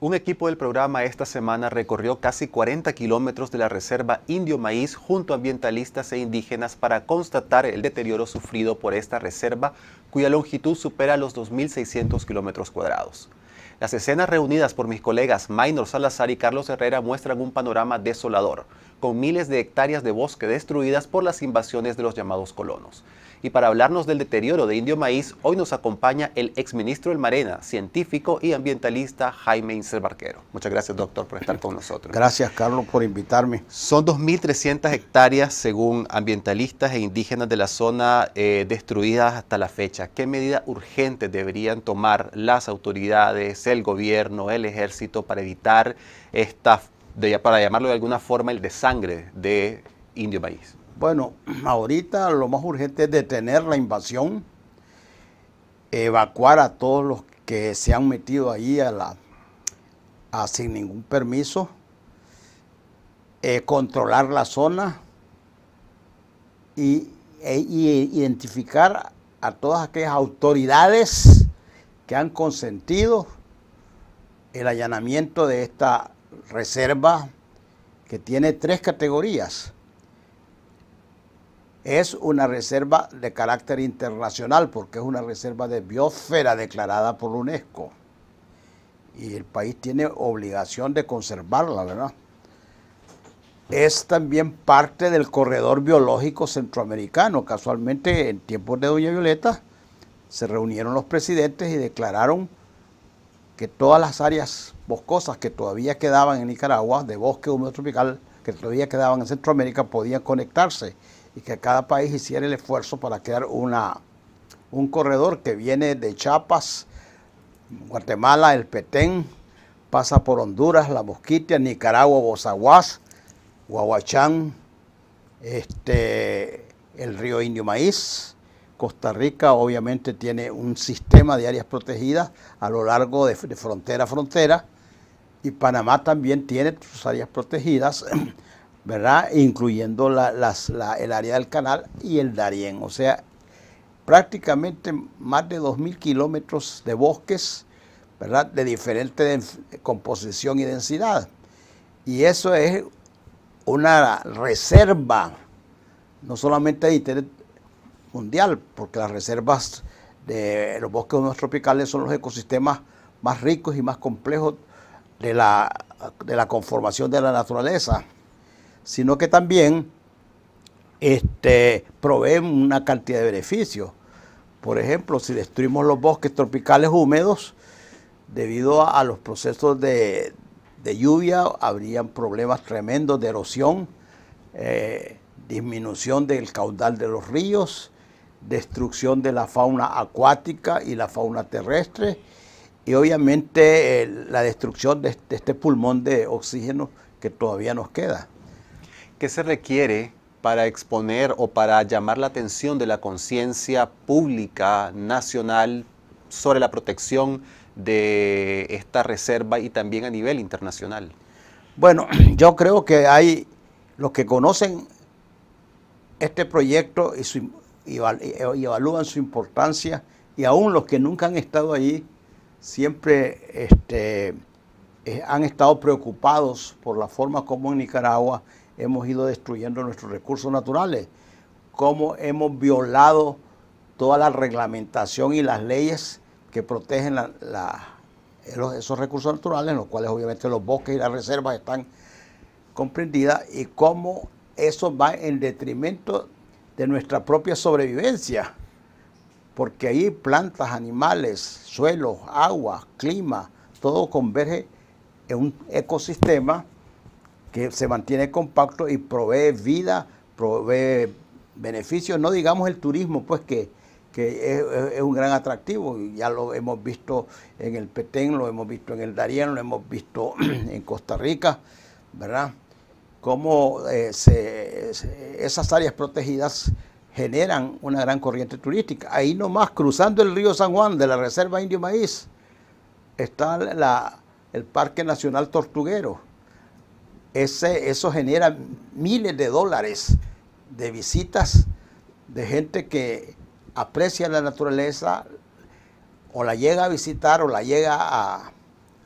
Un equipo del programa esta semana recorrió casi 40 kilómetros de la reserva Indio Maíz junto a ambientalistas e indígenas para constatar el deterioro sufrido por esta reserva, cuya longitud supera los 2.600 kilómetros cuadrados. Las escenas reunidas por mis colegas Maynor Salazar y Carlos Herrera muestran un panorama desolador, con miles de hectáreas de bosque destruidas por las invasiones de los llamados colonos. Y para hablarnos del deterioro de Indio Maíz, hoy nos acompaña el exministro del Marena, científico y ambientalista Jaime Insel Barquero. Muchas gracias, doctor, por estar con nosotros. Gracias, Carlos, por invitarme. Son 2.300 hectáreas, según ambientalistas e indígenas de la zona, eh, destruidas hasta la fecha. ¿Qué medidas urgentes deberían tomar las autoridades, el gobierno, el ejército para evitar esta, para llamarlo de alguna forma, el desangre de Indio Maíz? Bueno, ahorita lo más urgente es detener la invasión, evacuar a todos los que se han metido ahí a la, sin ningún permiso, eh, controlar la zona e, y identificar a todas aquellas autoridades que han consentido el allanamiento de esta reserva que tiene tres categorías es una reserva de carácter internacional porque es una reserva de biosfera declarada por UNESCO. Y el país tiene obligación de conservarla, ¿verdad? Es también parte del corredor biológico centroamericano. Casualmente, en tiempos de Doña Violeta, se reunieron los presidentes y declararon que todas las áreas boscosas que todavía quedaban en Nicaragua, de bosque húmedo tropical, que todavía quedaban en Centroamérica, podían conectarse y que cada país hiciera el esfuerzo para crear una, un corredor que viene de Chiapas, Guatemala, el Petén, pasa por Honduras, La Mosquitia, Nicaragua, Bozaguas, Guaguachán, este, el río Indio Maíz. Costa Rica obviamente tiene un sistema de áreas protegidas a lo largo de frontera a frontera y Panamá también tiene sus áreas protegidas. Incluyendo el área del canal y el Darién. O sea, prácticamente más de 2.000 kilómetros de bosques, De diferente composición y densidad. Y eso es una reserva, no solamente de interés mundial, porque las reservas de los bosques tropicales son los ecosistemas más ricos y más complejos de la conformación de la naturaleza sino que también este, proveen una cantidad de beneficios. Por ejemplo, si destruimos los bosques tropicales húmedos, debido a, los procesos de, lluvia, habrían problemas tremendos de erosión, eh, disminución del caudal de los ríos, destrucción de la fauna acuática y la fauna terrestre, y obviamente eh, la destrucción este, de este pulmón de oxígeno que todavía nos queda. ¿Qué se requiere para exponer o para llamar la atención de la conciencia pública nacional sobre la protección de esta reserva y también a nivel internacional? Bueno, yo creo que hay los que conocen este proyecto eh, y, evalúan su importancia y aún los que nunca han estado allí siempre este, eh, han estado preocupados por la forma como en Nicaragua hemos ido destruyendo nuestros recursos naturales, cómo hemos violado toda la reglamentación y las leyes que protegen la, esos recursos naturales, en los cuales obviamente los bosques y las reservas están comprendidas, y cómo eso va en detrimento de nuestra propia sobrevivencia, porque ahí plantas, animales, suelos, agua, clima, todo converge en un ecosistema se mantiene compacto y provee vida, provee beneficios, no digamos el turismo, pues que, es, un gran atractivo, ya lo hemos visto en el Petén, lo hemos visto en el Darién, lo hemos visto en Costa Rica, ¿verdad? Cómo eh, esas áreas protegidas generan una gran corriente turística. Ahí nomás, cruzando el río San Juan de la Reserva Indio Maíz, está el Parque Nacional Tortuguero, eso genera miles de dólares de visitas de gente que aprecia la naturaleza o la llega a visitar o la llega a,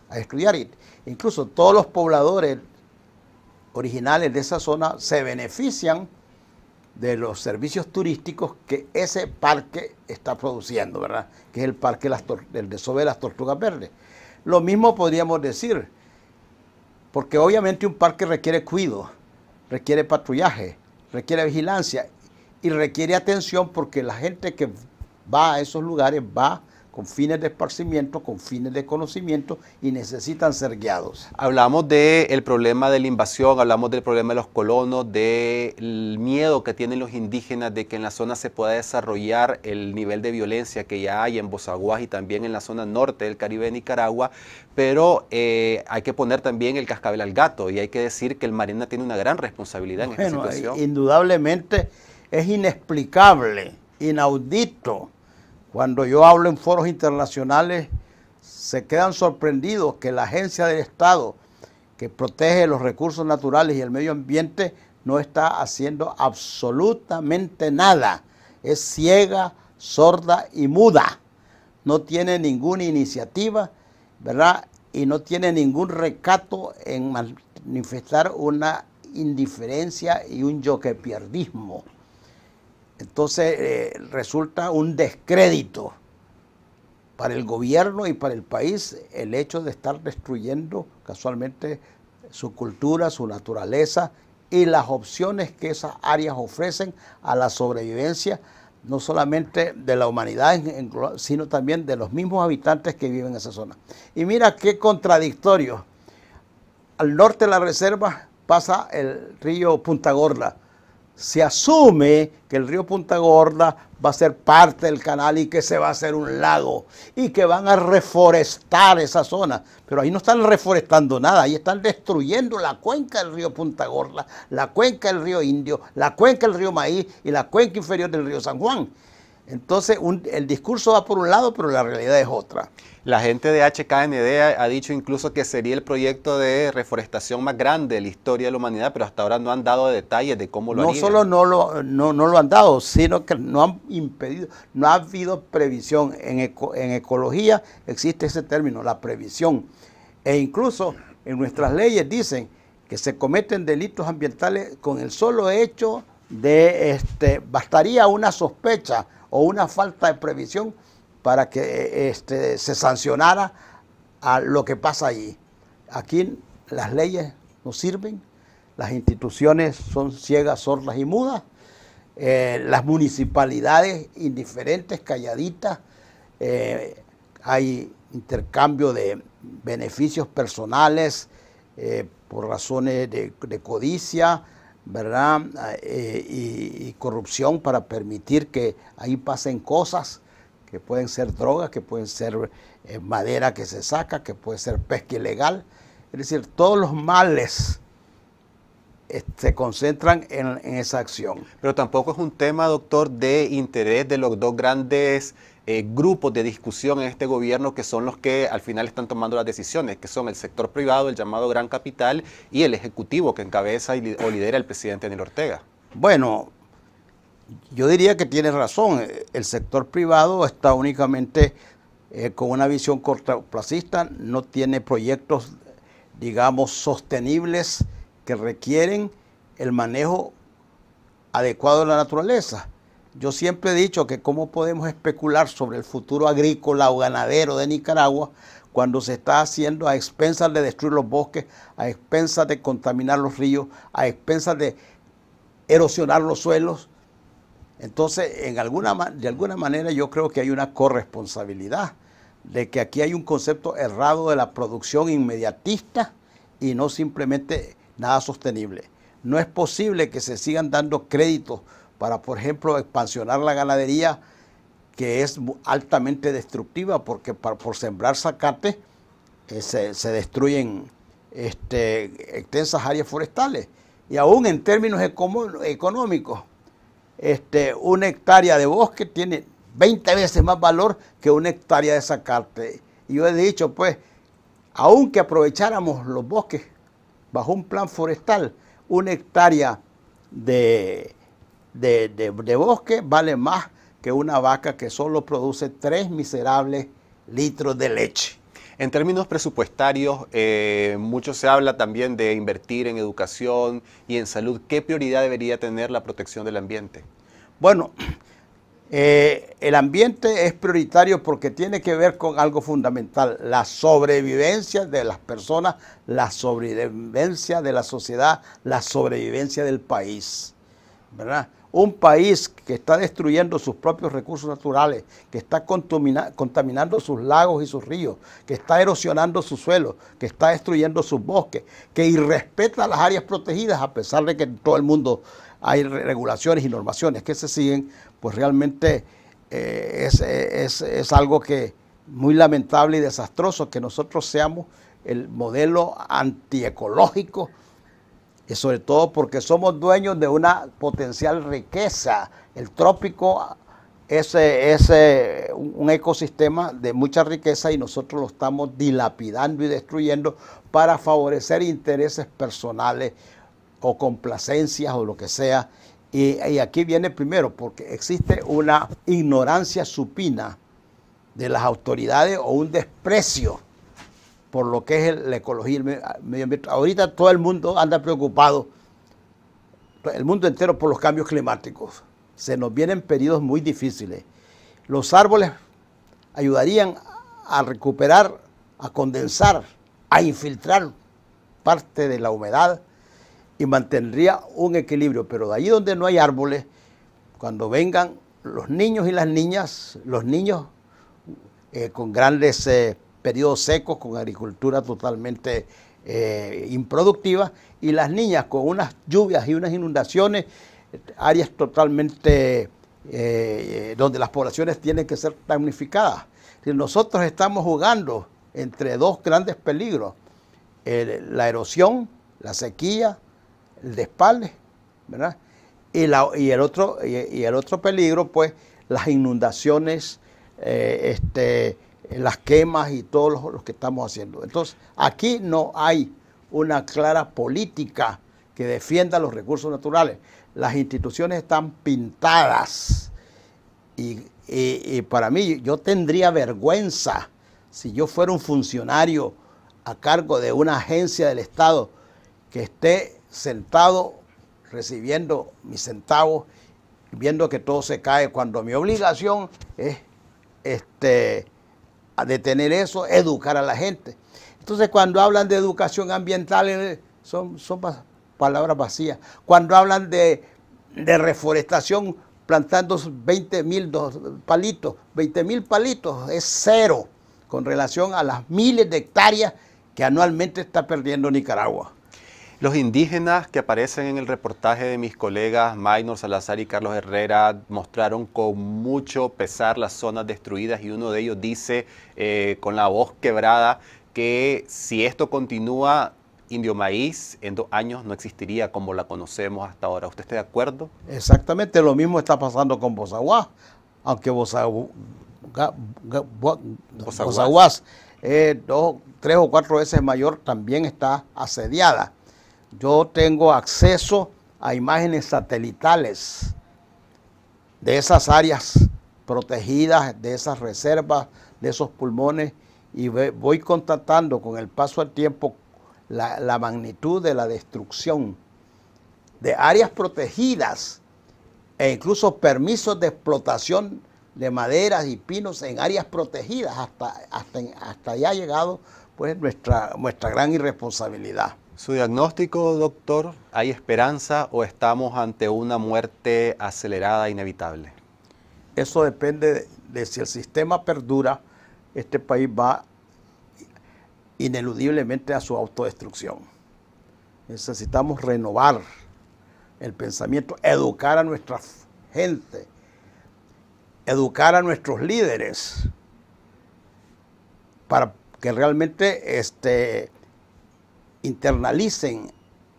a estudiar. Incluso todos los pobladores originales de esa zona se benefician de los servicios turísticos que ese parque está produciendo, ¿verdad? Que es el parque del desove de las tortugas verdes. Lo mismo podríamos decir porque obviamente un parque requiere cuidado, requiere patrullaje, requiere vigilancia y requiere atención porque la gente que va a esos lugares va con fines de esparcimiento, con fines de conocimiento y necesitan ser guiados. Hablamos del problema de la invasión, hablamos del problema de los colonos, del miedo que tienen los indígenas de que en la zona se pueda desarrollar el nivel de violencia que ya hay en Bozaguas y también en la zona norte del Caribe de Nicaragua, pero eh, hay que poner también el cascabel al gato y hay que decir que el Marina tiene una gran responsabilidad en esta situación. Indudablemente es inexplicable, inaudito cuando yo hablo en foros internacionales, se quedan sorprendidos que la agencia del Estado que protege los recursos naturales y el medio ambiente no está haciendo absolutamente nada. Es ciega, sorda y muda. No tiene ninguna iniciativa, ¿verdad? Y no tiene ningún recato en manifestar una indiferencia y un yoquepierdismo. Entonces eh, resulta un descrédito para el gobierno y para el país el hecho de estar destruyendo casualmente su cultura, su naturaleza y las opciones que esas áreas ofrecen a la sobrevivencia no solamente de la humanidad, sino también de los mismos habitantes que viven en esa zona. Y mira qué contradictorio. Al norte de la reserva pasa el río Punta Gorda, se asume que el río Punta Gorda va a ser parte del canal y que se va a hacer un lago y que van a reforestar esa zona. Pero ahí no están reforestando nada, ahí están destruyendo la cuenca del río Punta Gorda, la cuenca del río Indio, la cuenca del río Maíz y la cuenca inferior del río San Juan. Entonces, el discurso va por un lado, pero la realidad es otra. La gente de HKND ha, dicho incluso que sería el proyecto de reforestación más grande de la historia de la humanidad, pero hasta ahora no han dado detalles de cómo lo no harían. No solo no lo, han dado, sino que no han impedido, no ha habido previsión. En, en ecología existe ese término, la previsión. E incluso en nuestras leyes dicen que se cometen delitos ambientales con el solo hecho de, este, bastaría una sospecha o una falta de previsión para que eh, este, se sancionara a lo que pasa allí. Aquí las leyes no sirven, las instituciones son ciegas, sordas y mudas, eh, las municipalidades indiferentes, calladitas, eh, hay intercambio de beneficios personales por razones de codicia, ¿verdad? Ah, eh, y, corrupción para permitir que ahí pasen cosas que pueden ser drogas, que pueden ser eh, madera que se saca, que puede ser pesca ilegal. Es decir, todos los males eh, se concentran en, en, esa acción. Pero tampoco es un tema, doctor, de interés de los dos grandes eh, grupos de discusión en este gobierno que son los que al final están tomando las decisiones, que son el sector privado, el llamado gran capital y el ejecutivo que encabeza o lidera el presidente Daniel Ortega. Bueno, yo diría que tiene razón. El sector privado está únicamente eh, con una visión cortoplacista, no tiene proyectos, digamos, sostenibles que requieren el manejo adecuado de la naturaleza. Yo siempre he dicho que cómo podemos especular sobre el futuro agrícola o ganadero de Nicaragua cuando se está haciendo a expensas de destruir los bosques, a expensas de contaminar los ríos, a expensas de erosionar los suelos. Entonces, en alguna, de alguna manera yo creo que hay una corresponsabilidad de que aquí hay un concepto errado de la producción inmediatista y no simplemente nada sostenible. No es posible que se sigan dando créditos para, por ejemplo, expansionar la ganadería que es altamente destructiva porque por sembrar zacate eh, se, destruyen este, extensas áreas forestales. Y aún en términos económicos, este, una hectárea de bosque tiene 20 veces más valor que una hectárea de zacate. Y yo he dicho, pues, aunque aprovecháramos los bosques bajo un plan forestal, una hectárea de, de, bosque vale más que una vaca que solo produce tres miserables litros de leche. En términos presupuestarios, eh, mucho se habla también de invertir en educación y en salud. ¿Qué prioridad debería tener la protección del ambiente? Bueno, eh, el ambiente es prioritario porque tiene que ver con algo fundamental, la sobrevivencia de las personas, la sobrevivencia de la sociedad, la sobrevivencia del país. Un país que está destruyendo sus propios recursos naturales, que está contaminando sus lagos y sus ríos, que está erosionando sus suelos, que está destruyendo sus bosques, que irrespeta las áreas protegidas a pesar de que en todo el mundo hay regulaciones y normaciones que se siguen, pues realmente eh, es, algo que muy lamentable y desastroso que nosotros seamos el modelo antiecológico y sobre todo porque somos dueños de una potencial riqueza. El trópico es, un ecosistema de mucha riqueza y nosotros lo estamos dilapidando y destruyendo para favorecer intereses personales o complacencias o lo que sea. Y, y aquí viene primero, porque existe una ignorancia supina de las autoridades o un desprecio por lo que es la ecología y el medio ambiente. Ahorita todo el mundo anda preocupado, el mundo entero por los cambios climáticos. Se nos vienen periodos muy difíciles. Los árboles ayudarían a recuperar, a condensar, a infiltrar parte de la humedad y mantendría un equilibrio. Pero de ahí donde no hay árboles, cuando vengan los niños y las niñas, los niños eh, con grandes... Eh, periodos secos con agricultura totalmente eh, improductiva y las niñas con unas lluvias y unas inundaciones, áreas totalmente eh, eh, donde las poblaciones tienen que ser damnificadas. Nosotros estamos jugando entre dos grandes peligros, la erosión, la sequía, el despale ¿verdad? Y, el otro, el otro peligro, pues, las inundaciones este, eh, las quemas y todos los que estamos haciendo. Entonces, aquí no hay una clara política que defienda los recursos naturales. Las instituciones están pintadas y, para mí yo tendría vergüenza si yo fuera un funcionario a cargo de una agencia del Estado que esté sentado recibiendo mis centavos, viendo que todo se cae, cuando mi obligación es este, a detener eso, educar a la gente. Entonces cuando hablan de educación ambiental eh, son, son palabras vacías. Cuando hablan de, de reforestación plantando 20 mil palitos, 20 mil palitos es cero con relación a las miles de hectáreas que anualmente está perdiendo Nicaragua. Los indígenas que aparecen en el reportaje de mis colegas Maynor Salazar y Carlos Herrera mostraron con mucho pesar las zonas destruidas y uno de ellos dice eh, con la voz quebrada que si esto continúa, Indio Maíz en dos años no existiría como la conocemos hasta ahora. ¿Usted está de acuerdo? Exactamente lo mismo está pasando con Bozaguá, aunque eh, dos, tres o cuatro veces mayor, también está asediada yo tengo acceso a imágenes satelitales de esas áreas protegidas, de esas reservas, de esos pulmones, y voy constatando con el paso del tiempo la, magnitud de la destrucción de áreas protegidas e incluso permisos de explotación de maderas y pinos en áreas protegidas. Hasta, hasta, ha llegado pues, nuestra, nuestra gran irresponsabilidad. ¿Su diagnóstico, doctor? ¿Hay esperanza o estamos ante una muerte acelerada inevitable? Eso depende de si el sistema perdura, este país va ineludiblemente a su autodestrucción. Necesitamos renovar el pensamiento, educar a nuestra gente, educar a nuestros líderes para que realmente este, internalicen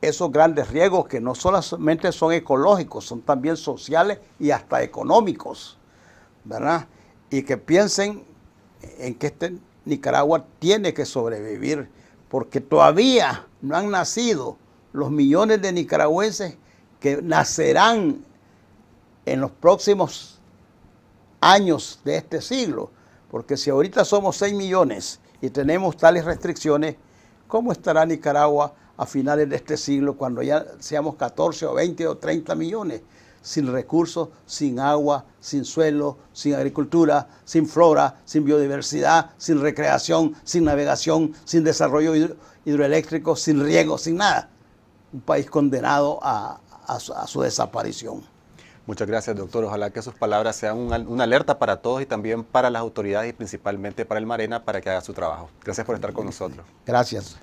esos grandes riesgos que no solamente son ecológicos, son también sociales y hasta económicos, ¿verdad? Y que piensen en que este Nicaragua tiene que sobrevivir, porque todavía no han nacido los millones de nicaragüenses que nacerán en los próximos años de este siglo, porque si ahorita somos 6 millones y tenemos tales restricciones, ¿Cómo estará Nicaragua a finales de este siglo cuando ya seamos 14 o 20 o 30 millones? Sin recursos, sin agua, sin suelo, sin agricultura, sin flora, sin biodiversidad, sin recreación, sin navegación, sin desarrollo hidroeléctrico, sin riego, sin nada. Un país condenado a su desaparición. Muchas gracias, doctor. Ojalá que sus palabras sean una alerta para todos y también para las autoridades y principalmente para el Marena para que haga su trabajo. Gracias por estar con nosotros. Gracias.